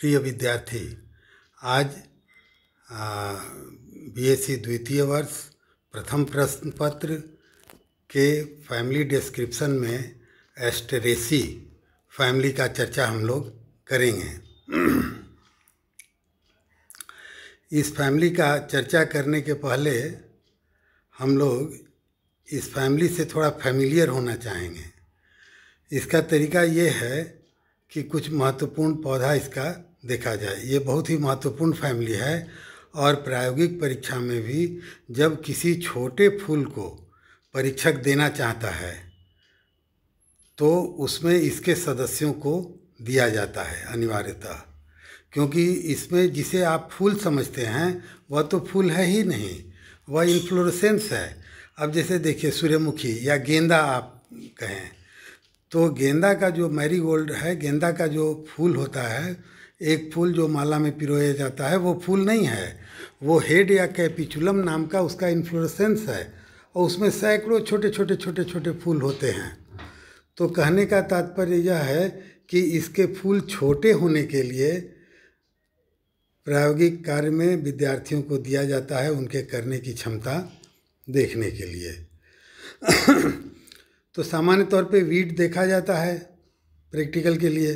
प्रिय विद्यार्थी आज बीएससी e द्वितीय वर्ष प्रथम प्रश्न पत्र के फैमिली डिस्क्रिप्शन में एस्टरेसी फैमिली का चर्चा हम लोग करेंगे इस फैमिली का चर्चा करने के पहले हम लोग इस फैमिली से थोड़ा फैमिलियर होना चाहेंगे इसका तरीका ये है कि कुछ महत्वपूर्ण पौधा इसका देखा जाए ये बहुत ही महत्वपूर्ण फैमिली है और प्रायोगिक परीक्षा में भी जब किसी छोटे फूल को परीक्षक देना चाहता है तो उसमें इसके सदस्यों को दिया जाता है अनिवार्यतः क्योंकि इसमें जिसे आप फूल समझते हैं वह तो फूल है ही नहीं वह इन्फ्लोरसेंस है अब जैसे देखिए सूर्यमुखी या गेंदा आप कहें तो गेंदा का जो मैरी गोल्ड है गेंदा का जो फूल होता है एक फूल जो माला में पिरोया जाता है वो फूल नहीं है वो हेड या कैपिचुलम नाम का उसका इन्फ्लोरेसेंस है और उसमें सैकड़ों छोटे छोटे छोटे छोटे फूल होते हैं तो कहने का तात्पर्य यह है कि इसके फूल छोटे होने के लिए प्रायोगिक कार्य में विद्यार्थियों को दिया जाता है उनके करने की क्षमता देखने के लिए तो सामान्य तौर पे वीट देखा जाता है प्रैक्टिकल के लिए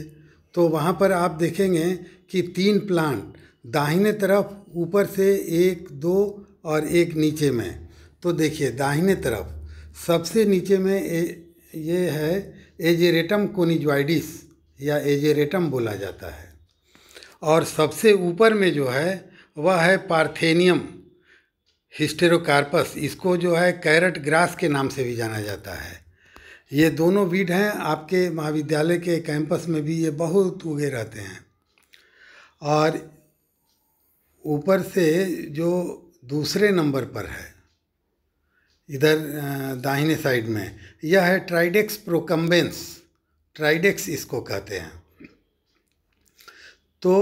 तो वहाँ पर आप देखेंगे कि तीन प्लांट दाहिने तरफ ऊपर से एक दो और एक नीचे में तो देखिए दाहिने तरफ सबसे नीचे में ए, ये है एजेरेटम कोनिजवाइडिस या एजेरेटम बोला जाता है और सबसे ऊपर में जो है वह है पार्थेनियम हिस्टेरोकार्पस इसको जो है कैरट ग्रास के नाम से भी जाना जाता है ये दोनों बीट हैं आपके महाविद्यालय के कैंपस में भी ये बहुत उगे रहते हैं और ऊपर से जो दूसरे नंबर पर है इधर दाहिने साइड में यह है ट्राइडेक्स प्रोकम्बेंस ट्राइडेक्स इसको कहते हैं तो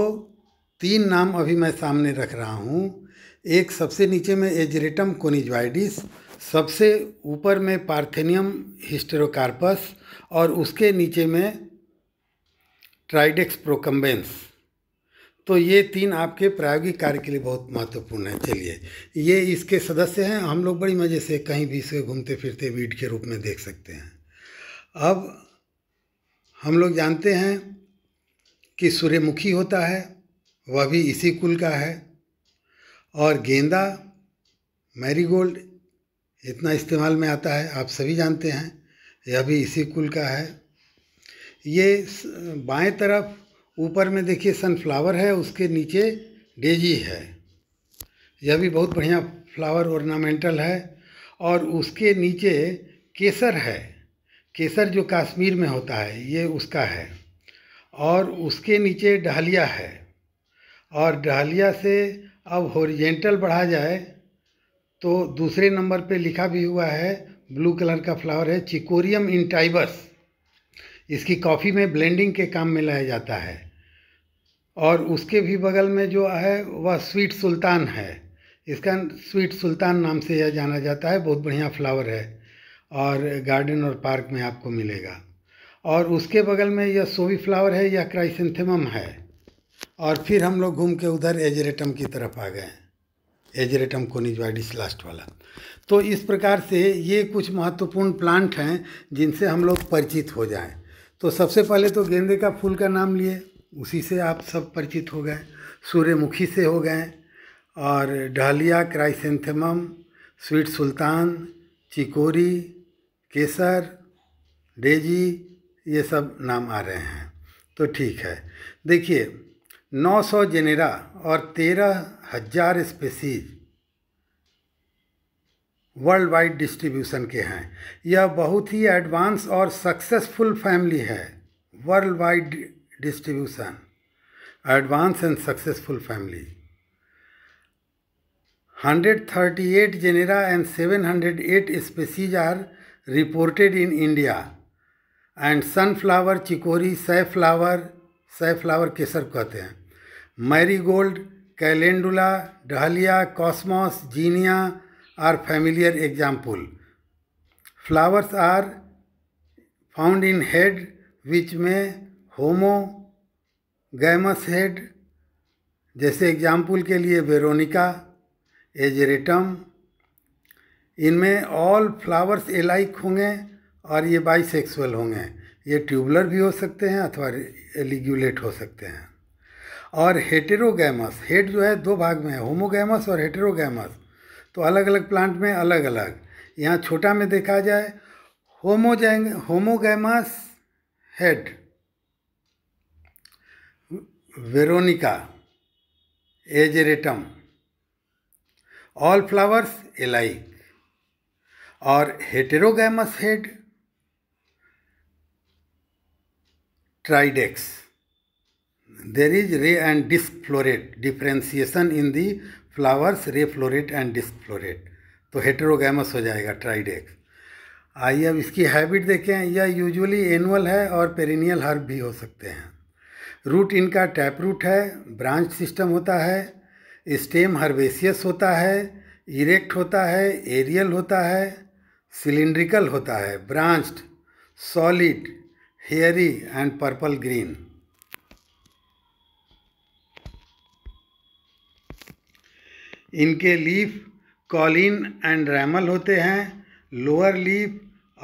तीन नाम अभी मैं सामने रख रहा हूँ एक सबसे नीचे में एजरेटम कोनिजवाइडिस सबसे ऊपर में पार्थेनियम हिस्टेरोकार्पस और उसके नीचे में ट्राइडेक्स प्रोकम्बेंस तो ये तीन आपके प्रायोगिक कार्य के लिए बहुत महत्वपूर्ण है चलिए ये इसके सदस्य हैं हम लोग बड़ी मज़े से कहीं भी इसे घूमते फिरते वीड के रूप में देख सकते हैं अब हम लोग जानते हैं कि सूर्यमुखी होता है वह भी इसी कुल का है और गेंदा मैरीगोल्ड इतना इस्तेमाल में आता है आप सभी जानते हैं यह भी इसी कुल का है ये बाएं तरफ ऊपर में देखिए सनफ्लावर है उसके नीचे डेजी है यह भी बहुत बढ़िया फ्लावर ऑर्नामेंटल है और उसके नीचे केसर है केसर जो कश्मीर में होता है ये उसका है और उसके नीचे डहलिया है और डहलिया से अब होरिजेंटल बढ़ा जाए तो दूसरे नंबर पे लिखा भी हुआ है ब्लू कलर का फ्लावर है चिकोरियम इंटाइबस इसकी कॉफ़ी में ब्लेंडिंग के काम में लाया जाता है और उसके भी बगल में जो है वह स्वीट सुल्तान है इसका स्वीट सुल्तान नाम से यह जाना जाता है बहुत बढ़िया फ्लावर है और गार्डन और पार्क में आपको मिलेगा और उसके बगल में यह सोवी फ्लावर है या क्राइसेंथेमम है और फिर हम लोग घूम के उधर एजरेटम की तरफ आ गए एजरेटम कोनिजवाइडिस लास्ट वाला तो इस प्रकार से ये कुछ महत्वपूर्ण प्लांट हैं जिनसे हम लोग परिचित हो जाएं तो सबसे पहले तो गेंदे का फूल का नाम लिए उसी से आप सब परिचित हो गए सूर्यमुखी से हो गए और dahlia chrysanthemum sweet sultan chicory केसर डेजी ये सब नाम आ रहे हैं तो ठीक है देखिए नौ सौ जेनेरा और तेरह हजार स्पेसीज वर्ल्ड वाइड डिस्ट्रीब्यूशन के हैं यह बहुत ही एडवांस और सक्सेसफुल फैमिली है world wide distribution advance and successful family 138 genera and 708 species are reported in India and chicory chicory, flower safflower केसर कहते हैं marigold calendula dahlia cosmos zinnia are familiar example flowers are found in head which में homogamous head जैसे example के लिए Veronica एजरेटम इनमें all flowers iliac होंगे और ये बाइसेक्सुअल होंगे ये ट्यूबलर भी हो सकते हैं अथवा एलिग्यूलेट हो सकते हैं और हेटेरोगैमस हेड जो है दो भाग में है होमोगैमस और हेटेरोगैमस तो अलग अलग प्लांट में अलग अलग यहाँ छोटा में देखा जाए होमोजैंग homogamous head veronica ageratum all flowers alike और heterogamous head tridex. There is ray and disc floret differentiation in the flowers ray floret and disc floret. तो हेटेरोगैमस हो जाएगा ट्राइडेक्स आइए अब इसकी हैबिट देखें यह यूजुअली एनुअल है और पेरिनियल हर्ब भी हो सकते हैं रूट इनका टैप रूट है ब्रांच सिस्टम होता है स्टेम हर्बेसियस होता है इरेक्ट होता है एरियल होता है सिलिंड्रिकल होता है branched solid hairy and purple green. इनके लीफ कॉलिन एंड रैमल होते हैं लोअर लीफ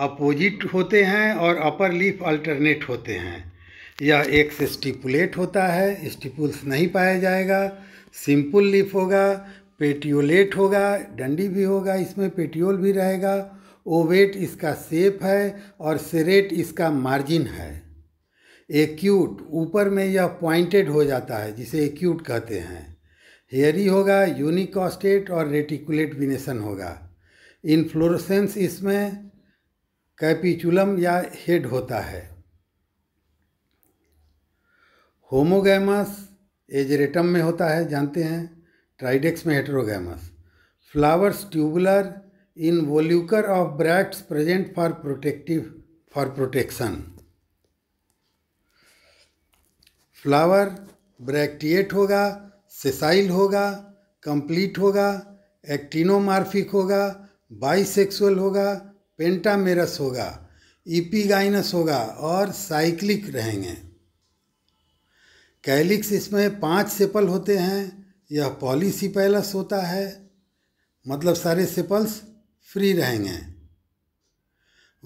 अपोजिट होते हैं और अपर लीफ अल्टरनेट होते हैं यह एक से स्टिपुलेट होता है स्टिपुल्स नहीं पाया जाएगा सिंपल लीफ होगा पेटियोलेट होगा डंडी भी होगा इसमें पेटियोल भी रहेगा ओवेट इसका सेप है और सेरेट इसका मार्जिन है एक्यूट ऊपर में यह पॉइंटेड हो जाता है जिसे एक्यूट कहते हैं हेयरी होगा यूनिकॉस्टेट और रेटिकुलेट विनेशन होगा इन्फ्लोरसेंस इसमें कैपिचुलम या हेड होता है होमोगैमस एजरेटम में होता है जानते हैं ट्राइडेक्स में heterogamous flowers tubular involucre of bracts present for protective for protection flower bracteate होगा सेसाइल होगा कंप्लीट होगा एक्टिनोमार्फिक होगा बाइसेक्सुअल होगा पेंटामेरस होगा ईपीगाइनस होगा और साइक्लिक रहेंगे कैलिक्स इसमें पांच सेपल होते हैं यह पॉलीसीपेलस होता है मतलब सारे सेपल्स फ्री रहेंगे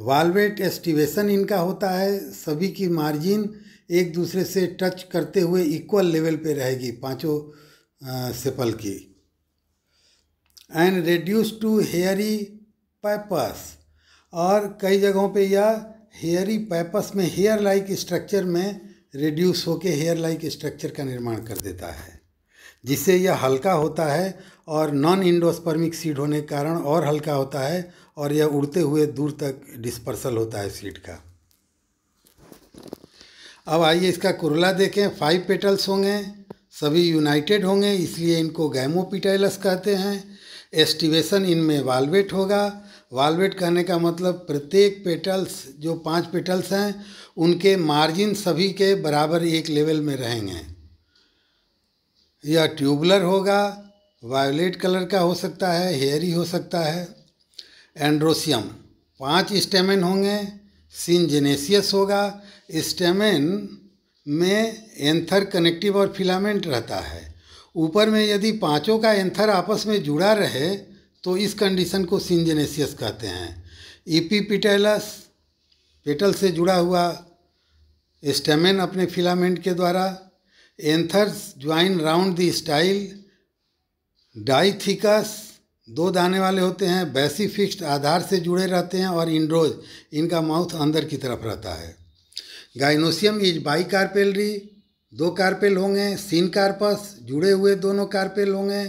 वाल्वेट एस्टिवेशन इनका होता है सभी की मार्जिन एक दूसरे से टच करते हुए इक्वल लेवल पे रहेगी पांचों सेपल की and reduce to hairy pappus और कई जगहों पे यह हेयरी पैपस में हेयर लाइक स्ट्रक्चर में रिड्यूस होकर हेयर लाइक स्ट्रक्चर का निर्माण कर देता है जिससे यह हल्का होता है और नॉन इंडोस्पर्मिक सीड होने के कारण और हल्का होता है और यह उड़ते हुए दूर तक डिस्पर्सल होता है सीड का अब आइए इसका कुरला देखें फाइव पेटल्स होंगे सभी यूनाइटेड होंगे इसलिए इनको गैमोपिटाइलस कहते हैं एस्टिवेशन इनमें वाल्वेट होगा वाल्वेट कहने का मतलब प्रत्येक पेटल्स जो पांच पेटल्स हैं उनके मार्जिन सभी के बराबर एक लेवल में रहेंगे यह ट्यूबलर होगा वायलेट कलर का हो सकता है हेयरी हो सकता है एंड्रोसियम पांच स्टेमेन होंगे सिंजेनेसियस होगा स्टेमेन में एंथर कनेक्टिव और फिलामेंट रहता है ऊपर में यदि पांचों का एंथर आपस में जुड़ा रहे तो इस कंडीशन को सिंजेनेसियस कहते हैं पिटेलस e पेटल से जुड़ा हुआ स्टेमेन अपने फिलामेंट के द्वारा anthers join round the style dithecous दो दाने वाले होते हैं बैसी फिक्स्ड आधार से जुड़े रहते हैं और इंड्रोज इनका माउथ अंदर की तरफ रहता है गाइनोसियम इज बाई कार्पेलरी दो कार्पेल होंगे सीन कार्पस जुड़े हुए दोनों कार्पेल होंगे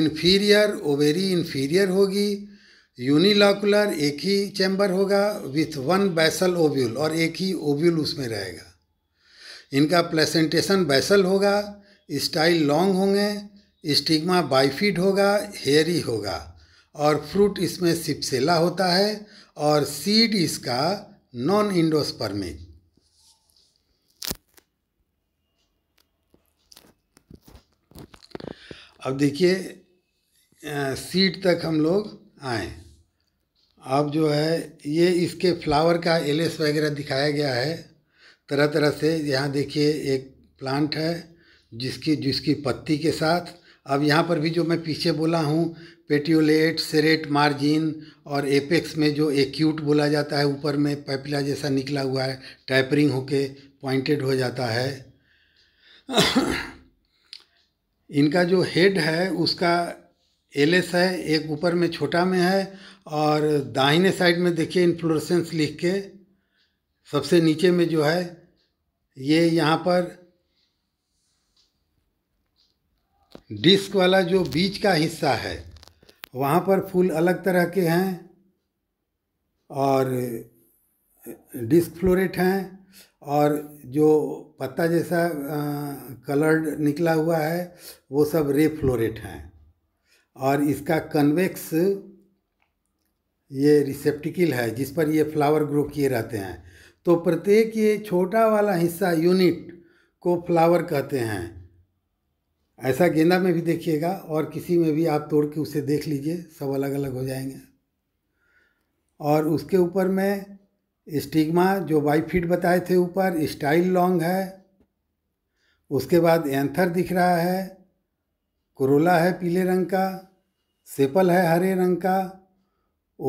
इन्फीरियर ओवेरी इन्फीरियर होगी यूनिलाकुलर एक ही चैम्बर होगा विथ वन बैसल ओव्यूल और एक ही ओव्यूल उसमें रहेगा इनका प्लेसेंटेशन बैसल होगा स्टाइल लॉन्ग होंगे स्टिग्मा बाइफिड होगा हेयरी होगा और फ्रूट इसमें सिपसेला होता है और सीड इसका नॉन इंडोस्पर्मिक अब देखिए सीड तक हम लोग आए अब जो है ये इसके फ्लावर का एलेस वगैरह दिखाया गया है तरह तरह से यहाँ देखिए एक प्लांट है जिसकी जिसकी पत्ती के साथ अब यहाँ पर भी जो मैं पीछे बोला हूँ पेटियोलेट सेरेट मार्जिन और एपेक्स में जो एक्यूट बोला जाता है ऊपर में पैपिला जैसा निकला हुआ है टैपरिंग होके पॉइंटेड हो जाता है इनका जो हेड है उसका एलेस है एक ऊपर में छोटा में है और दाहिने साइड में देखिए इन्फ्लोरसेंस लिख के सबसे नीचे में जो है ये यहाँ पर डिस्क वाला जो बीच का हिस्सा है वहाँ पर फूल अलग तरह के हैं और डिस्क फ्लोरेट हैं और जो पत्ता जैसा कलर्ड निकला हुआ है वो सब रे फ्लोरेट हैं और इसका कन्वेक्स ये रिसेप्टिकल है जिस पर ये फ्लावर ग्रो किए रहते हैं तो प्रत्येक ये छोटा वाला हिस्सा यूनिट को फ्लावर कहते हैं ऐसा गेंदा में भी देखिएगा और किसी में भी आप तोड़ के उसे देख लीजिए सब अलग अलग हो जाएंगे और उसके ऊपर में स्टिग्मा जो बाई फिट बताए थे ऊपर स्टाइल लॉन्ग है उसके बाद एंथर दिख रहा है करोला है पीले रंग का सेपल है हरे रंग का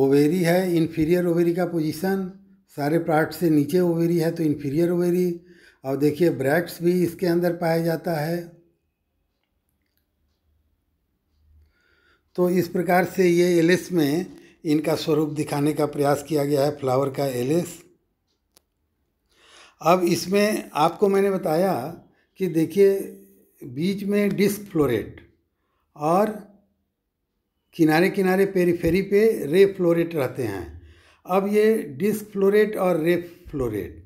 ओवेरी है इन्फीरियर ओवेरी का पोजीशन सारे पार्ट से नीचे ओवेरी है तो इन्फीरियर ओवेरी और देखिए ब्रैक्स भी इसके अंदर पाया जाता है तो इस प्रकार से ये एलिस में इनका स्वरूप दिखाने का प्रयास किया गया है फ्लावर का एलिस अब इसमें आपको मैंने बताया कि देखिए बीच में डिस्क फ्लोरेट और किनारे किनारे पेरीफेरी पे रे फ्लोरेट रहते हैं अब ये डिस्क फ्लोरेट और रे फ्लोरेट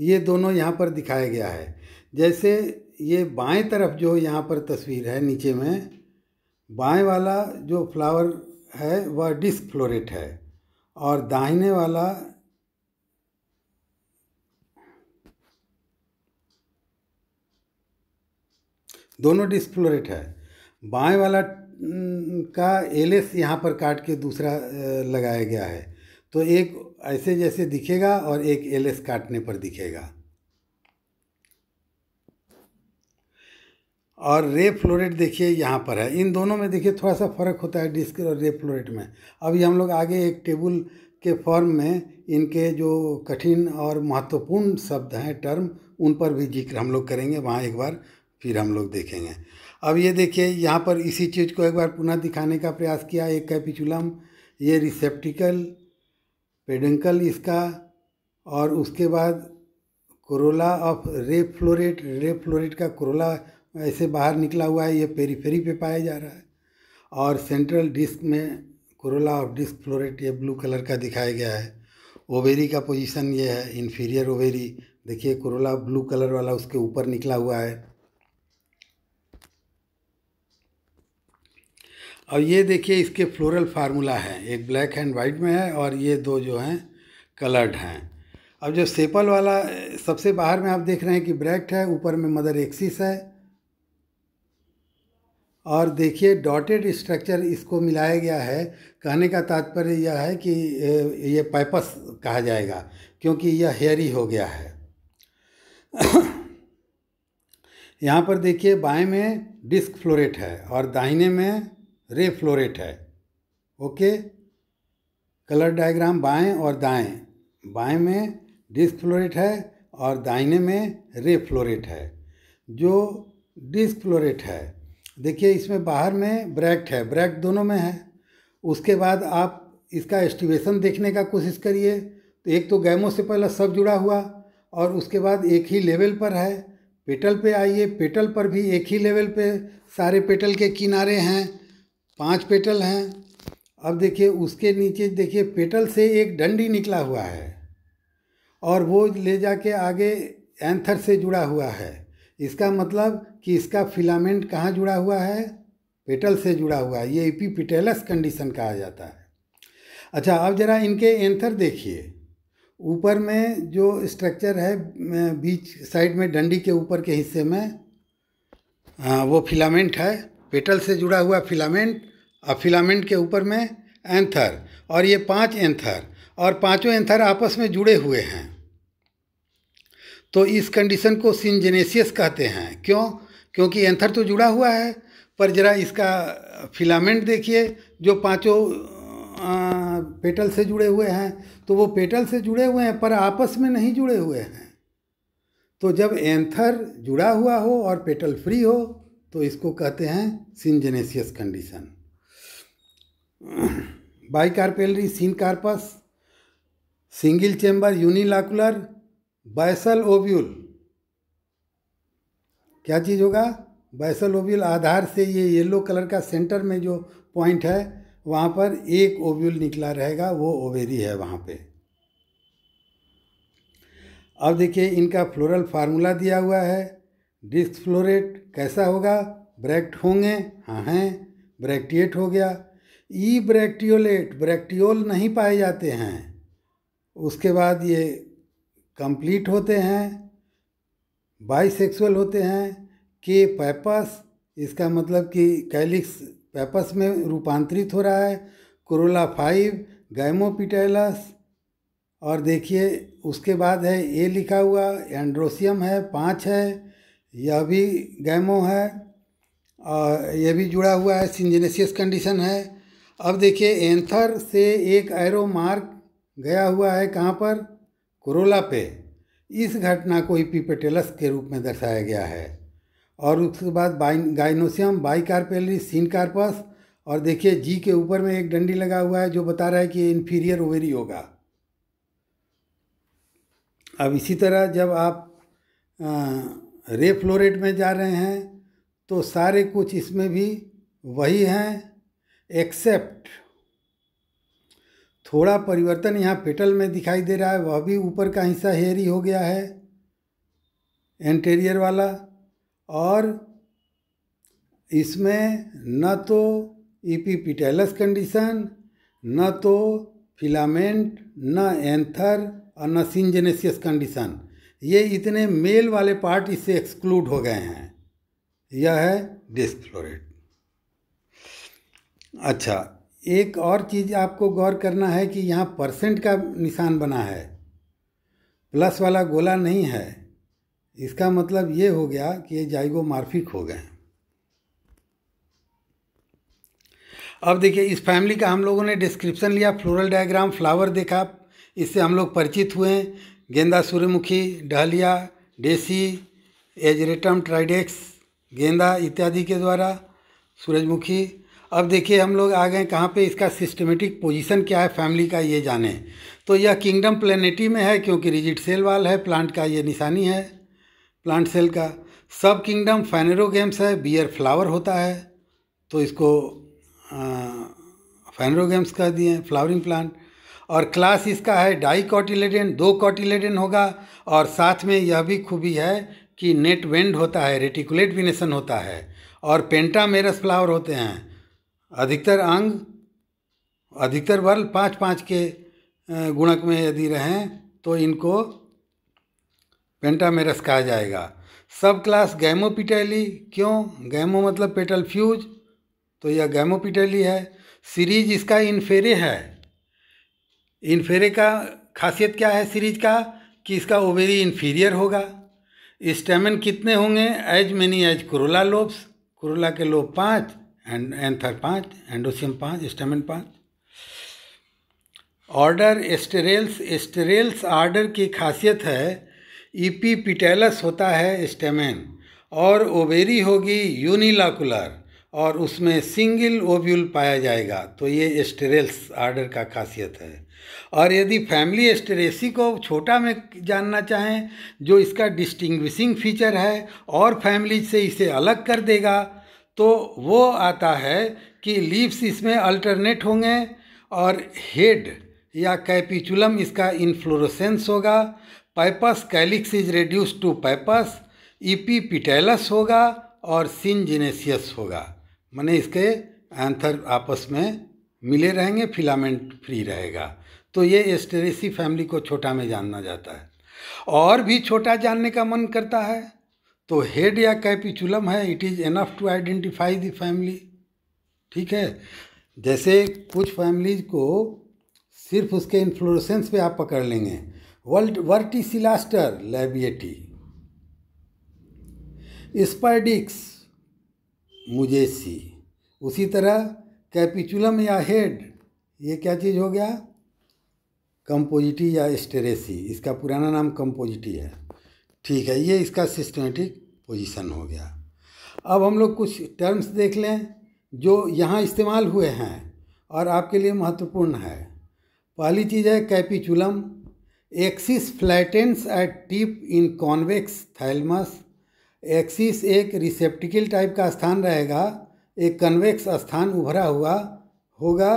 ये दोनों यहाँ पर दिखाया गया है जैसे ये बाएं तरफ जो यहाँ पर तस्वीर है नीचे में बाएं वाला जो फ्लावर है वह डिसफ्लोरेट है और दाहिने वाला दोनों डिसफ्लोरेट है बाएं वाला का एलेस यहाँ पर काट के दूसरा लगाया गया है तो एक ऐसे जैसे दिखेगा और एक एलेस काटने पर दिखेगा और रे फ्लोरेट देखिए यहाँ पर है इन दोनों में देखिए थोड़ा सा फ़र्क होता है डिस्क और रे फ्लोरेट में अभी हम लोग आगे एक टेबल के फॉर्म में इनके जो कठिन और महत्वपूर्ण शब्द हैं टर्म उन पर भी जिक्र हम लोग करेंगे वहाँ एक बार फिर हम लोग देखेंगे अब ये देखिए यहाँ पर इसी चीज़ को एक बार पुनः दिखाने का प्रयास किया एक कैपिचुलम ये रिसेप्टिकल पेडेंकल इसका और उसके बाद corolla of ray floret ray floret का कोरोला ऐसे बाहर निकला हुआ है ये पेरीफेरी पे पाया जा रहा है और सेंट्रल डिस्क में कोरोला ऑफ डिस्क फ्लोरेट ये ब्लू कलर का दिखाया गया है ओवेरी का पोजीशन ये है इन्फीरियर ओवेरी देखिए कोरोला ब्लू कलर वाला उसके ऊपर निकला हुआ है और ये देखिए इसके फ्लोरल फार्मूला है एक ब्लैक एंड वाइट में है और ये दो जो हैं कलर्ड हैं अब जो सेपल वाला सबसे बाहर में आप देख रहे हैं कि ब्रैक्ट है ऊपर में मदर एक्सिस है और देखिए डॉटेड स्ट्रक्चर इसको मिलाया गया है कहने का तात्पर्य यह है कि ये पाइपस कहा जाएगा क्योंकि यह हेयरी हो गया है यहाँ पर देखिए बाएं में डिस्क फ्लोरेट है और दाहिने में रे फ्लोरेट है ओके कलर डायग्राम बाएं और दाएं बाएं में डिस्क फ्लोरेट है और दाहिने में रे फ्लोरेट है जो डिस्क फ्लोरेट है देखिए इसमें बाहर में ब्रैक्ट है ब्रैक्ट दोनों में है उसके बाद आप इसका एस्टिवेशन देखने का कोशिश करिए तो एक तो गैमो से पहले सब जुड़ा हुआ और उसके बाद एक ही लेवल पर है पेटल पे आइए पेटल पर भी एक ही लेवल पे सारे पेटल के किनारे हैं पांच पेटल हैं अब देखिए उसके नीचे देखिए पेटल से एक डंडी निकला हुआ है और वो ले जाके आगे एंथर से जुड़ा हुआ है इसका मतलब कि इसका फिलामेंट कहाँ जुड़ा हुआ है पेटल से जुड़ा हुआ है ये इपीपिटेलस कंडीशन कहा जाता है अच्छा अब जरा इनके एंथर देखिए ऊपर में जो स्ट्रक्चर है बीच साइड में डंडी के ऊपर के हिस्से में आ, हाँ, वो फिलामेंट है पेटल से जुड़ा हुआ फिलामेंट और फिलामेंट के ऊपर में एंथर और ये पांच एंथर और पांचों एंथर आपस में जुड़े हुए हैं तो इस कंडीशन को सिंजनेसियस कहते हैं क्यों क्योंकि एंथर तो जुड़ा हुआ है पर जरा इसका फिलामेंट देखिए जो पांचों पेटल से जुड़े हुए हैं तो वो पेटल से जुड़े हुए हैं पर आपस में नहीं जुड़े हुए हैं तो जब एंथर जुड़ा हुआ हो और पेटल फ्री हो तो इसको कहते हैं syngenesious condition bicarpellary syncarpous single chamber unilocular basal ovule क्या चीज़ होगा बैसल ओव्यूल आधार से ये येलो कलर का सेंटर में जो पॉइंट है वहाँ पर एक ओव्यूल निकला रहेगा वो ओवेरी है वहाँ पे अब देखिए इनका फ्लोरल फार्मूला दिया हुआ है डिस्क फ्लोरेट कैसा होगा ब्रैक्ट होंगे हाँ हैं ब्रैक्टिएट हो गया ई ब्रैक्टियोलेट ब्रैक्टियोल नहीं पाए जाते हैं उसके बाद ये कंप्लीट होते हैं बाइसेक्सुअल होते हैं के पैपस इसका मतलब कि कैलिक्स पैपस में रूपांतरित हो रहा है कोरोला फाइव गैमोपिटेलस और देखिए उसके बाद है ये लिखा हुआ एंड्रोसियम है पाँच है यह भी गैमो है और यह भी जुड़ा हुआ है सिंजनेसियस कंडीशन है अब देखिए एंथर से एक एरो मार्क गया हुआ है कहाँ पर कोरोला पे इस घटना को इपिपेटेलस e के रूप में दर्शाया गया है और उसके बाद बाइन गाइनोसियम सीन कार्पस और देखिए जी के ऊपर में एक डंडी लगा हुआ है जो बता रहा है कि इन्फीरियर ओवेरी होगा अब इसी तरह जब आप रे फ्लोरेट में जा रहे हैं तो सारे कुछ इसमें भी वही हैं एक्सेप्ट थोड़ा परिवर्तन यहाँ पेटल में दिखाई दे रहा है वह भी ऊपर का हिस्सा हेयरी हो गया है एंटेरियर वाला और इसमें न तो ईपीपिटेलस कंडीशन न तो फिलामेंट न एंथर और न सिंजेनेसियस कंडीशन ये इतने मेल वाले पार्ट इससे एक्सक्लूड हो गए हैं यह है डिस्फ्लोरेट अच्छा एक और चीज़ आपको गौर करना है कि यहाँ परसेंट का निशान बना है प्लस वाला गोला नहीं है इसका मतलब ये हो गया कि ये जाइगोमार्फिक हो गए अब देखिए इस फैमिली का हम लोगों ने डिस्क्रिप्शन लिया फ्लोरल डायग्राम फ्लावर देखा इससे हम लोग परिचित हुए गेंदा सूर्यमुखी डहलिया डेसी एजरेटम ट्राइडेक्स गेंदा इत्यादि के द्वारा सूरजमुखी अब देखिए हम लोग आ गए कहाँ पे इसका सिस्टमेटिक पोजीशन क्या है फैमिली का ये जाने तो यह किंगडम प्लेनेटी में है क्योंकि रिजिट सेल वाल है प्लांट का ये निशानी है प्लांट सेल का सब किंगडम गेम्स है बियर फ्लावर होता है तो इसको गेम्स कह दिए फ्लावरिंग प्लांट और क्लास इसका है डाई कॉटिलेडन दो कॉटिलेडन होगा और साथ में यह भी खूबी है कि नेट वेंड होता है रेटिकुलेट विनेशन होता है और पेंटामेरस फ्लावर होते हैं अधिकतर अंग अधिकतर बल पाँच पाँच के गुणक में यदि रहें तो इनको पेंटामेरस कहा जाएगा सब क्लास गैमोपिटेली क्यों गैमो मतलब पेटल फ्यूज तो यह गैमोपिटेली है सीरीज इसका इनफेरे है इनफेरे का खासियत क्या है सीरीज का कि इसका ओवेरी इन्फीरियर होगा स्टेमन कितने होंगे as many as corolla lobes corolla के लोब पाँच एंड एंथर पाँच एंडोसियम पाँच स्टेमिन पाँच ऑर्डर एस्टेरेल्स एस्टेरेल्स आर्डर की खासियत है पिटेलस e होता है स्टेमेन और ओवेरी होगी यूनिलाकुलर और उसमें सिंगल ओव्यूल पाया जाएगा तो ये एस्टेरेल्स आर्डर का खासियत है और यदि फैमिली एस्टेरेसी को छोटा में जानना चाहें जो इसका डिस्टिंग्विशिंग फीचर है और फैमिली से इसे अलग कर देगा तो वो आता है कि लीव्स इसमें अल्टरनेट होंगे और हेड या कैपिचुलम इसका इन्फ्लोरोसेंस होगा pappus calyx is reduce to pappus petalous होगा और सिंजिनेसियस होगा मैंने इसके एंथर आपस में मिले रहेंगे फिलामेंट फ्री रहेगा तो ये एस्टेरेसी फैमिली को छोटा में जानना जाता है और भी छोटा जानने का मन करता है तो हेड या कैपिचुलम है it is enough to identify the family ठीक है जैसे कुछ फैमिलीज को सिर्फ उसके इन्फ्लोरसेंस पे आप पकड़ लेंगे वर्ल्ड सिलास्टर लेबिएटी स्पर्डिक्स मुजेसी उसी तरह कैपिचुलम या हेड ये क्या चीज़ हो गया कंपोजिटी या स्टेरेसी इसका पुराना नाम कंपोजिटी है ठीक है ये इसका सिस्टमेटिक पोजीशन हो गया अब हम लोग कुछ टर्म्स देख लें जो यहाँ इस्तेमाल हुए हैं और आपके लिए महत्वपूर्ण है पहली चीज़ है capitulum axis flattens at tip in convex thalamus axis एक रिसेप्टिकल टाइप का स्थान रहेगा एक कन्वेक्स स्थान उभरा हुआ होगा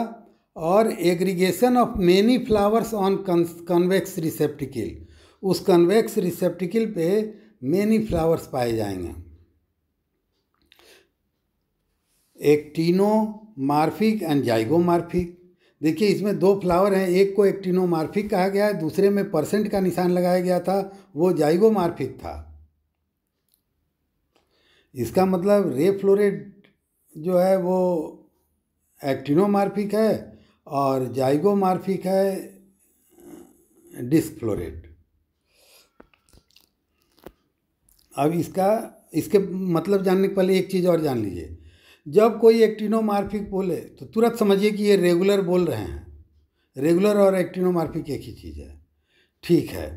और aggregation of many flowers on convex receptacle उस कन्वेक्स रिसेप्टिकल पे मेनी फ्लावर्स पाए जाएंगे actinomorphic and zygomorphic देखिए इसमें दो फ्लावर हैं एक को एक्टिनो मार्फिक कहा गया है दूसरे में परसेंट का निशान लगाया गया था वो जाइगो मार्फिक था इसका मतलब रे फ्लोरेड जो है वो एक्टिनो मार्फिक है और जाइगो मार्फिक है डिस्क फ्लोरेड अब इसका इसके मतलब जानने के पहले एक चीज़ और जान लीजिए जब कोई एक्टिनोमार्फिक बोले तो तुरंत समझिए कि ये रेगुलर बोल रहे हैं रेगुलर और एक्टिनोमार्फिक एक ही चीज़ है ठीक है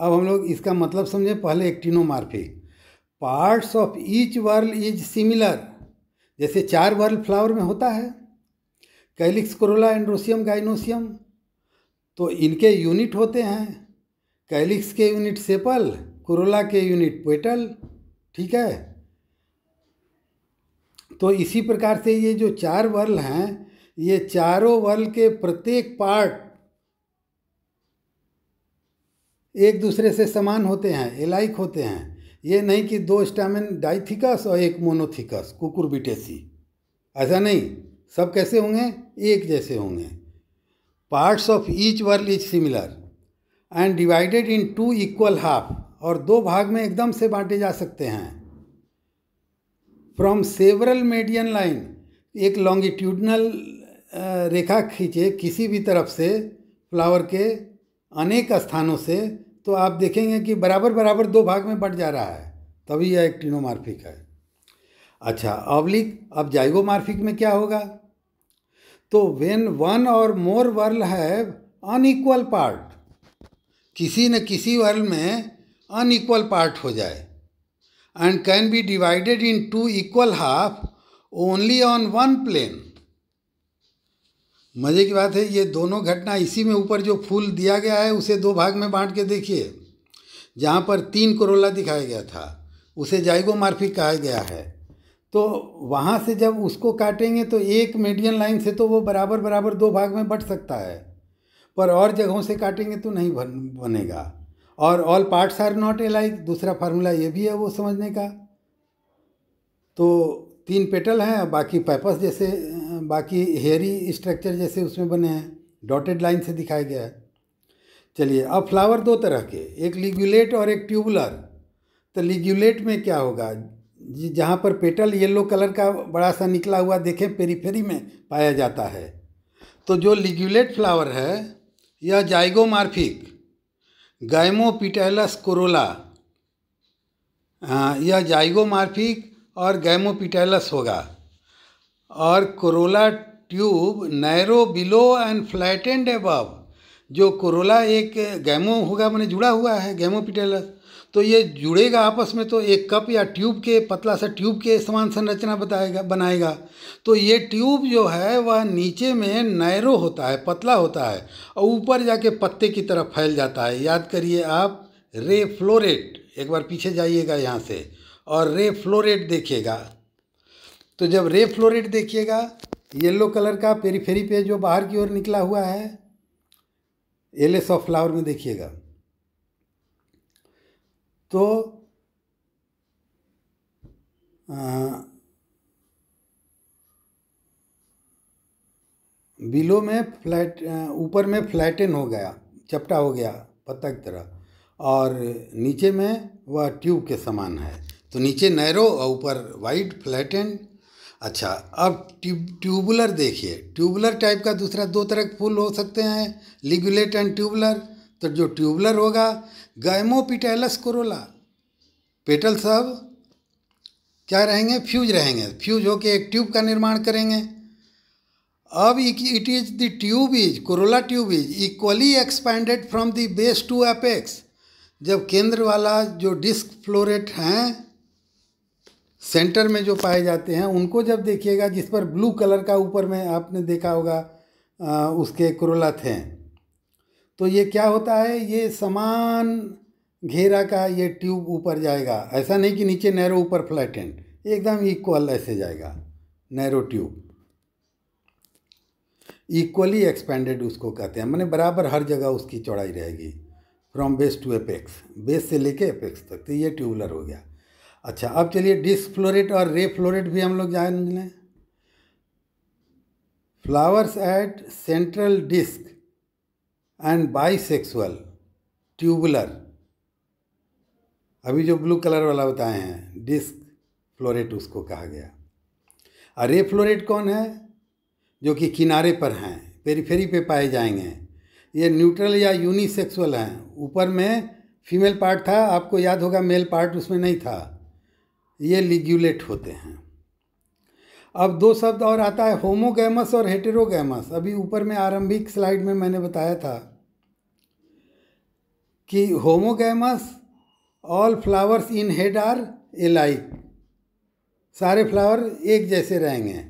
अब हम लोग इसका मतलब समझें पहले actinomorphic parts of each whorl is similar जैसे चार वर्ल फ्लावर में होता है कैलिक्स कोरोला एंड्रोसियम गाइनोसियम तो इनके यूनिट होते हैं कैलिक्स के यूनिट सेपल कुरोला के यूनिट पेटल ठीक है तो इसी प्रकार से ये जो चार वर्ल हैं ये चारों वर्ल के प्रत्येक पार्ट एक दूसरे से समान होते हैं एलाइक होते हैं ये नहीं कि दो स्टामिन डाइथिकस और एक मोनोथिकस कुकुरबिटेसी ऐसा नहीं सब कैसे होंगे एक जैसे होंगे parts of each whorl is similar and divided into equal half और दो भाग में एकदम से बांटे जा सकते हैं फ्रॉम सेवरल मेडियन लाइन एक लॉन्गिट्यूडनल रेखा खींचे किसी भी तरफ से फ्लावर के अनेक स्थानों से तो आप देखेंगे कि बराबर बराबर दो भाग में बट जा रहा है तभी यह एक टीनोमार्फिक है अच्छा अवलिक अब जाइगोमार्फिक में क्या होगा तो वेन वन और more whorl have unequal part किसी न किसी वर्ल में अनइक्वल पार्ट हो जाए and can be divided into equal half only on one plane मज़े की बात है ये दोनों घटना इसी में ऊपर जो फूल दिया गया है उसे दो भाग में बांट के देखिए जहाँ पर तीन करोला दिखाया गया था उसे जाइगोमार्फिक कहा गया है तो वहाँ से जब उसको काटेंगे तो एक मीडियन लाइन से तो वो बराबर बराबर दो भाग में बट सकता है पर और जगहों से काटेंगे तो नहीं बनेगा और all parts are not alike दूसरा फार्मूला ये भी है वो समझने का तो तीन पेटल हैं बाकी पैपस जैसे बाकी हेयरी स्ट्रक्चर जैसे उसमें बने हैं डॉटेड लाइन से दिखाया गया है चलिए अब फ्लावर दो तरह के एक लिग्यूलेट और एक ट्यूबुलर तो लिग्यूलेट में क्या होगा जी जहाँ पर पेटल येलो कलर का बड़ा सा निकला हुआ देखें पेरीफेरी में पाया जाता है तो जो लिग्यूलेट फ्लावर है यह जाइगोमार्फिक गैमोपिटैलस कोरोला हाँ, यह जाइगोमार्फिक और गैमोपिटाइलस होगा और corolla tube narrow below and flattened above जो कोरोला एक गैमो होगा मैंने जुड़ा हुआ है गैमोपिटाइलस तो ये जुड़ेगा आपस में तो एक कप या ट्यूब के पतला सा ट्यूब के समान संरचना बताएगा बनाएगा तो ये ट्यूब जो है वह नीचे में नैरो होता है पतला होता है और ऊपर जाके पत्ते की तरफ फैल जाता है याद करिए आप रे फ्लोरेट एक बार पीछे जाइएगा यहाँ से और रे फ्लोरेट देखिएगा तो जब रे फ्लोरेट देखिएगा येलो कलर का पेरीफेरी पे जो बाहर की ओर निकला हुआ है एलेस ऑफ फ्लावर में देखिएगा तो बिलो में फ्लैट ऊपर में फ्लैटन हो गया चपटा हो गया पत्ता की तरह और नीचे में वह ट्यूब के समान है तो नीचे नैरो और ऊपर वाइड फ्लैटन अच्छा अब ट्यूब ट्यूबुलर देखिए ट्यूबुलर टाइप का दूसरा दो तरह के फूल हो सकते हैं लिगुलेट एंड ट्यूबुलर तो जो ट्यूबलर होगा गैमोपिटेलस कोरोला पेटल सब क्या रहेंगे फ्यूज रहेंगे फ्यूज होके एक ट्यूब का निर्माण करेंगे अब it is the tube is corolla tube is equally expanded from the base to apex जब केंद्र वाला जो डिस्क फ्लोरेट हैं सेंटर में जो पाए जाते हैं उनको जब देखिएगा जिस पर ब्लू कलर का ऊपर में आपने देखा होगा आ, उसके कोरोला थे तो ये क्या होता है ये समान घेरा का ये ट्यूब ऊपर जाएगा ऐसा नहीं कि नीचे नैरो ऊपर फ्लैट एंड एकदम इक्वल ऐसे जाएगा नैरो ट्यूब इक्वली एक्सपेंडेड उसको कहते हैं मैंने बराबर हर जगह उसकी चौड़ाई रहेगी from base to apex base से लेके एपेक्स तक तो ये ट्यूबलर हो गया अच्छा अब चलिए डिस्क फ्लोरेट और रे फ्लोरेट भी हम लोग जान लें flowers at central disc and bisexual tubular अभी जो ब्लू कलर वाला बताए हैं डिस्क फ्लोरेट उसको कहा गया और रे फ्लोरेट कौन है जो कि किनारे पर हैं पेरीफेरी पे पाए जाएंगे ये न्यूट्रल या यूनिसेक्सुअल हैं ऊपर में फीमेल पार्ट था आपको याद होगा मेल पार्ट उसमें नहीं था ये लिग्यूलेट होते हैं अब दो शब्द और आता है होमोगैमस और हेटेरोगैमस अभी ऊपर में आरंभिक स्लाइड में मैंने बताया था कि homogamous all flowers in head are alike सारे फ्लावर एक जैसे रहेंगे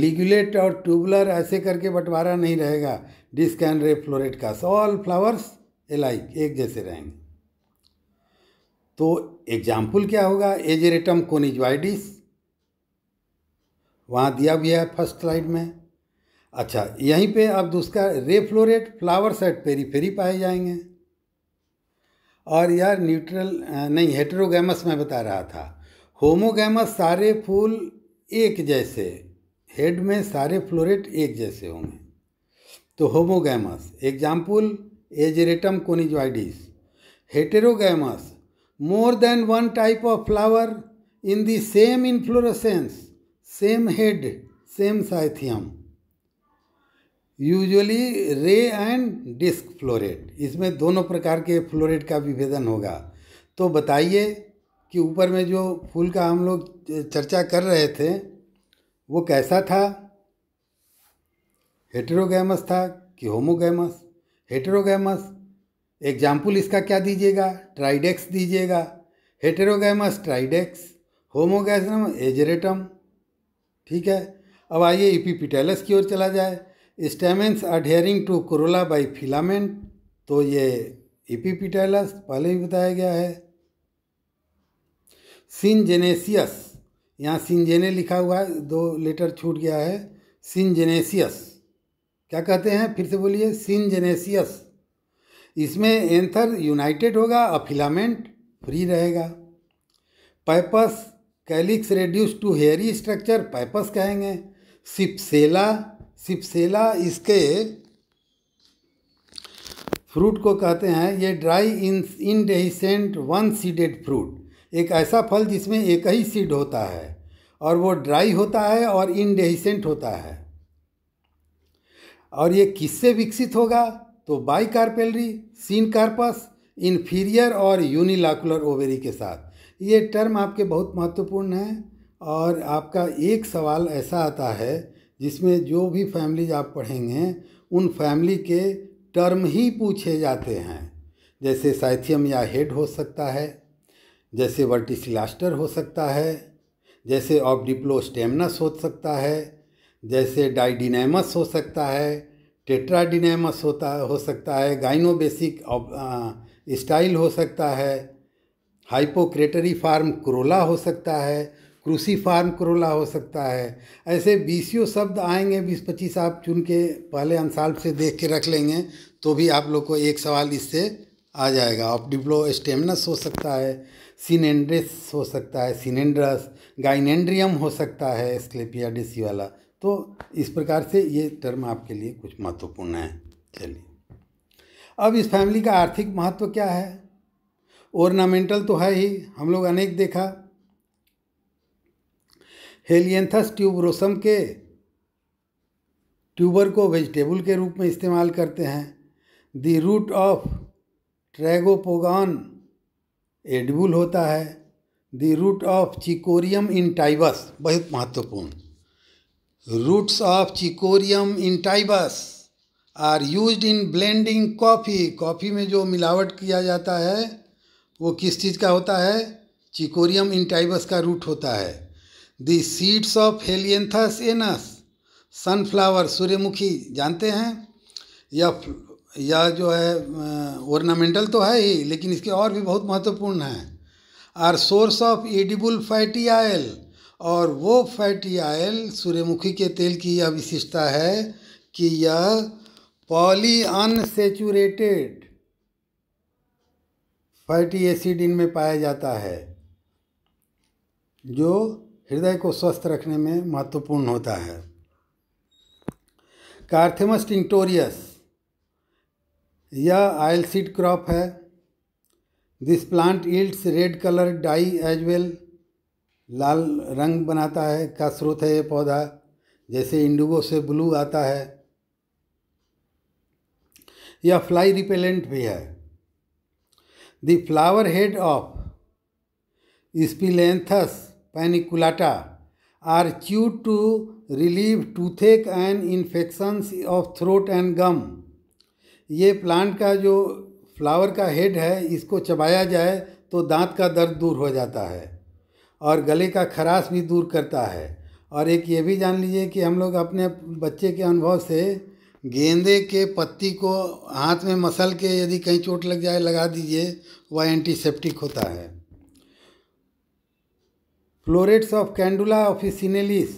लिगुलेट और ट्यूबुलर ऐसे करके बंटवारा नहीं रहेगा डिस्कैन रे फ्लोरेट का ऑल फ्लावर्स एलाइक एक जैसे रहेंगे तो एग्जाम्पल क्या होगा एजेरेटम कोनिजवाइडिस वहाँ दिया भी है फर्स्ट स्लाइड में अच्छा यहीं पे अब दूसरा रेफ्लोरेट फ्लावर सेट फेरी पाए जाएंगे और यार न्यूट्रल नहीं हेटरोगेमस मैं बता रहा था होमोगेमस सारे फूल एक जैसे हेड में सारे फ्लोरेट एक जैसे होंगे तो homogamous example ageratum conyzoides heterogamous more than one type of flower in the same inflorescence, same head, same cyathium usually ray and disc floret इसमें दोनों प्रकार के फ्लोरेट का विभेदन होगा तो बताइए कि ऊपर में जो फूल का हम लोग चर्चा कर रहे थे वो कैसा था हेटेरोगैमस था कि होमोगैमस हेटेरोगैमस एग्जाम्पल इसका क्या दीजिएगा ट्राइडेक्स दीजिएगा हेटेरोगैमस ट्राइडेक्स होमोगैसनम एजरेटम ठीक है अब आइए इपीपिटेलस की ओर चला जाए stamens adhering to corolla by filament तो ये इपीपिटेलस पहले ही बताया गया है सिंजेनेसियस यहाँ सिंजेने लिखा हुआ है दो लेटर छूट गया है सिंजेनेसियस क्या कहते हैं फिर से बोलिए सिंजेनेसियस इसमें एंथर यूनाइटेड होगा और फिलामेंट फ्री रहेगा pappus calyx reduce to hairy structure pappus कहेंगे सिपसेला सिपसेला इसके फ्रूट को कहते हैं ये dry in indehiscent one seeded fruit एक ऐसा फल जिसमें एक ही सीड होता है और वो ड्राई होता है और इनडेहिसेंट होता है और ये किससे विकसित होगा तो bicarpellary syncarpous inferior और यूनिलाकुलर ओवेरी के साथ ये टर्म आपके बहुत महत्वपूर्ण हैं और आपका एक सवाल ऐसा आता है जिसमें जो भी फैमिलीज आप पढ़ेंगे उन फैमिली के टर्म ही पूछे जाते हैं जैसे साइथियम या हेड हो सकता है जैसे वर्टिसिलास्टर हो सकता है जैसे ऑफ डिप्लोस्टेमनस हो सकता है जैसे डाइडिनेमस हो सकता है टेट्राडिनेमस होता हो सकता है गाइनोबेसिक स्टाइल हो सकता है हाइपोक्रेटरी फार्म क्रोला हो सकता है क्रूसी फार्म क्रोला हो सकता है ऐसे बीसीओ शब्द आएंगे बीस पच्चीस आप चुन के पहले अनसाल्व से देख के रख लेंगे तो भी आप लोग को एक सवाल इससे आ जाएगा ऑफ डिप्लो स्टेमनस हो सकता है सिनेंड्रेस हो सकता है सिनेंड्रस गाइनेंड्रियम हो सकता है स्क्लेपिया डिसी वाला तो इस प्रकार से ये टर्म आपके लिए कुछ महत्वपूर्ण है चलिए अब इस फैमिली का आर्थिक महत्व क्या है ओर्नामेंटल तो है ही हम लोग अनेक देखा हेलियंथस ट्यूब रोसम के ट्यूबर को वेजिटेबल के रूप में इस्तेमाल करते हैं the root of Tragopogon edible होता है the root of Cichorium intybus बहुत महत्वपूर्ण Roots of Chicorium intibus are used in blending coffee. Coffee में जो मिलावट किया जाता है वो किस चीज़ का होता है चिकोरियम टाइबस का रूट होता है the seeds of Helianthus annuus sunflower सूर्यमुखी जानते हैं या या जो है ऑर्नामेंटल तो है ही लेकिन इसके और भी बहुत महत्वपूर्ण हैं are source of edible fatty oil और वो फैटी आयल सूर्यमुखी के तेल की यह विशेषता है कि यह पॉली अनसेचूरेटेड फैटी एसिड इनमें पाया जाता है जो हृदय को स्वस्थ रखने में महत्वपूर्ण होता है कार्थेमस टिंक्टोरियस यह आयल सीड क्रॉप है this plant yields red colour dye as well लाल रंग बनाता है का स्रोत है ये पौधा जैसे इंडिगो से ब्लू आता है यह फ्लाई रिपेलेंट भी है the flower head of Spilanthes paniculata are chew to relieve toothache and infections of throat and gum ये प्लांट का जो फ्लावर का हेड है इसको चबाया जाए तो दांत का दर्द दूर हो जाता है और गले का खराश भी दूर करता है और एक ये भी जान लीजिए कि हम लोग अपने बच्चे के अनुभव से गेंदे के पत्ती को हाथ में मसल के यदि कहीं चोट लग जाए लगा दीजिए वह एंटीसेप्टिक होता है florets of Calendula officinalis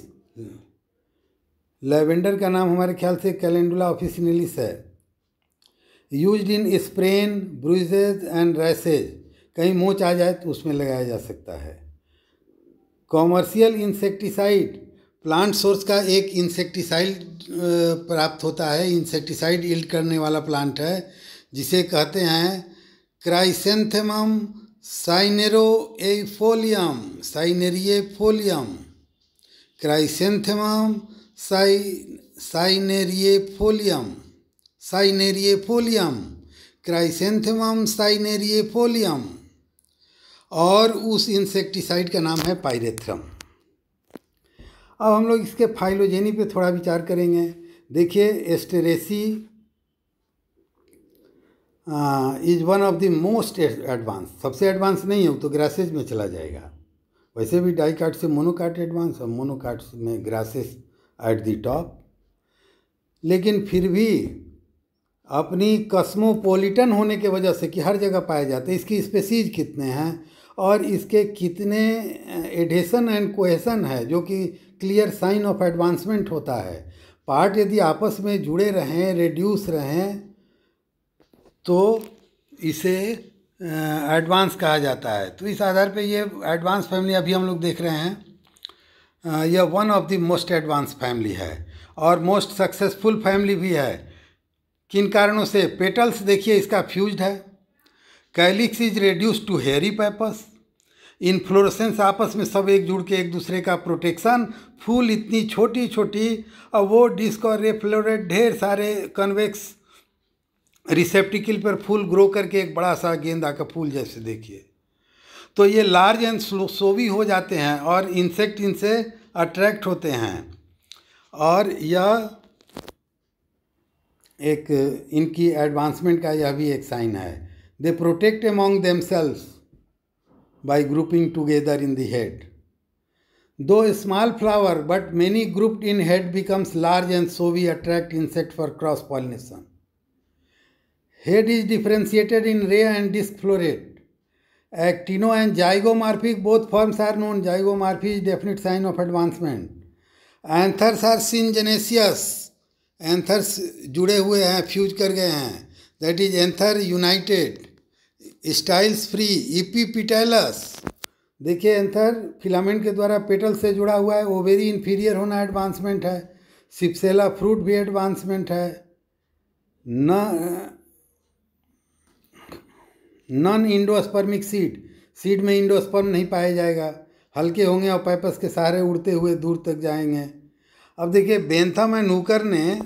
lavender का नाम हमारे ख्याल से कैलेंडुला ऑफिसिनेलिस है use in sprain bruises and rashes कहीं मोच आ जाए तो उसमें लगाया जा सकता है कॉमर्शियल इंसेक्टिसाइड प्लांट सोर्स का एक इंसेक्टिसाइड प्राप्त होता है इंसेक्टिसाइड इल्ड करने वाला प्लांट है जिसे कहते हैं Chrysanthemum cinerariifolium cinerariifolium Chrysanthemum साइ साइनेरिएफोलियम साइनेरिएफोलियम क्राइसेंथेमम साइनेरिएफोलियम और उस इंसेक्टिसाइड का नाम है पायरेथ्रम अब हम लोग इसके फाइलोजेनी पे थोड़ा विचार करेंगे देखिए Asteraceae is one of the most advance सबसे एडवांस नहीं है वो तो ग्रासेस में चला जाएगा वैसे भी डाई कार्ड से मोनोकार्ट एडवांस और मोनोकार्ट में ग्रासेस एट द टॉप लेकिन फिर भी अपनी कस्मोपोलिटन होने के वजह से कि हर जगह पाए जाते हैं इसकी स्पेसीज कितने हैं और इसके कितने एडेशन एंड कोहेसन है जो कि क्लियर साइन ऑफ एडवांसमेंट होता है पार्ट यदि आपस में जुड़े रहें रेड्यूस रहें तो इसे एडवांस कहा जाता है तो इस आधार पे ये एडवांस फैमिली अभी हम लोग देख रहे हैं यह one of the most advance family है और मोस्ट सक्सेसफुल फैमिली भी है किन कारणों से पेटल्स देखिए इसका फ्यूज्ड है कैलिक्स इज रेड्यूस टू हेरी पैपस फ्लोरसेंस आपस में सब एक जुड़ के एक दूसरे का प्रोटेक्शन फूल इतनी छोटी छोटी और वो डिस्क और रेफ्लोरेट ढेर सारे कन्वेक्स रिसेप्टिकल पर फूल ग्रो करके एक बड़ा सा गेंदा का फूल जैसे देखिए तो ये लार्ज एंड सोवी हो जाते हैं और इंसेक्ट इनसे अट्रैक्ट होते हैं और यह एक इनकी एडवांसमेंट का यह भी एक साइन है They protect among themselves by grouping together in the head. Though a small flower, but many grouped in head becomes large and so we attract insect for cross pollination. Head is differentiated in ray and disc floret. Actino and zygomorphic both forms are known. zygomorphic is definite sign of advancement. Anthers are syngenesious Anthers जुड़े हुए हैं fuse कर गए हैं that is anther united styles free petalous e देखिए anther filament के द्वारा petal से जुड़ा हुआ है ओवेरी इन्फीरियर होना एडवांसमेंट है सिपसेला फ्रूट भी एडवांसमेंट है न नॉन इंडोस्पर्मिक सीड सीड में इंडोस्पर्म नहीं पाया जाएगा हल्के होंगे और पैपस के सहारे उड़ते हुए दूर तक जाएंगे अब देखिए बेंथम एंड हुकर ने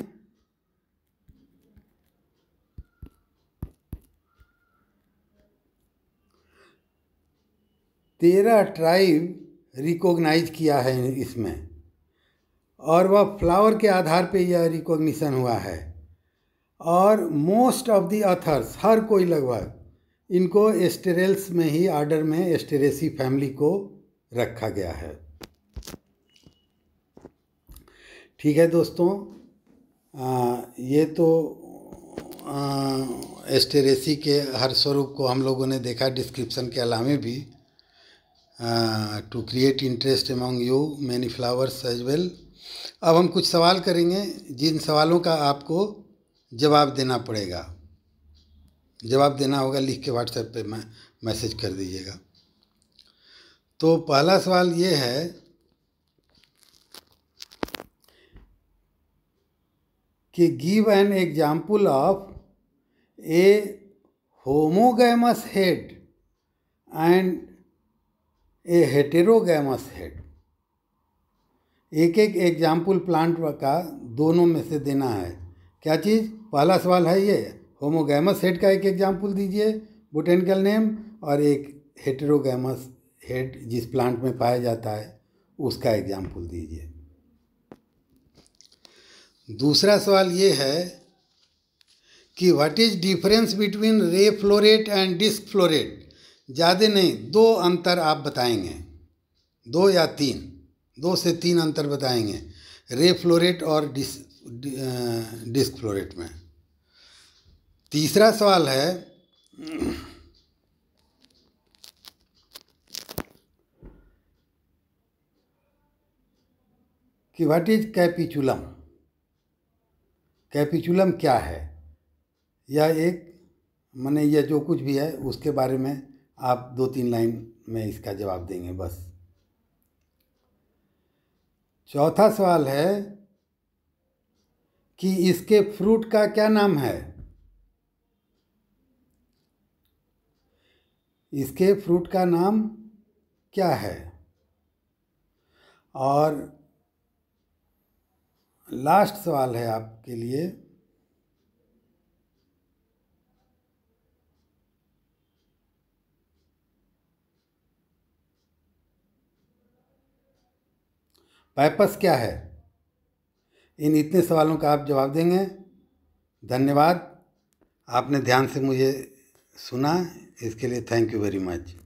तेरह ट्राइब रिकॉग्नाइज किया है इसमें और वह फ्लावर के आधार पे यह रिकॉग्निशन हुआ है और मोस्ट ऑफ दी अथर्स हर कोई लगभग इनको एस्टेरेल्स में ही आर्डर में एस्टेरेसी फैमिली को रखा गया है ठीक है दोस्तों आ, ये तो एस्टेरेसी के हर स्वरूप को हम लोगों ने देखा डिस्क्रिप्शन के अलावे भी to create interest among you many flowers as well अब हम कुछ सवाल करेंगे जिन सवालों का आपको जवाब देना पड़ेगा जवाब देना होगा लिख के व्हाट्सएप पे मैं मैसेज कर दीजिएगा तो पहला सवाल ये है कि give an example of a homogamous head and a heterogamous head एक एक एग्जाम्पल प्लांट का दोनों में से देना है क्या चीज़ पहला सवाल है ये होमोगैमस हेड का एक एग्जाम्पल दीजिए बोटेनिकल नेम और एक हेटेरोगैमस हेड जिस प्लांट में पाया जाता है उसका एग्जाम्पल दीजिए दूसरा सवाल ये है कि what is difference between ray floret and disc floret ज़्यादा नहीं दो अंतर आप बताएंगे दो या तीन दो से तीन अंतर बताएंगे रे फ्लोरेट और डिस डिस्क फ्लोरेट में तीसरा सवाल है कि व्हाट इज कैपिचुलम कैपिचुलम क्या है या एक मैंने यह जो कुछ भी है उसके बारे में आप दो तीन लाइन में इसका जवाब देंगे बस चौथा सवाल है कि इसके फ्रूट का क्या नाम है इसके फ्रूट का नाम क्या है और लास्ट सवाल है आपके लिए पैपस क्या है इन इतने सवालों का आप जवाब देंगे धन्यवाद आपने ध्यान से मुझे सुना इसके लिए थैंक यू वेरी मच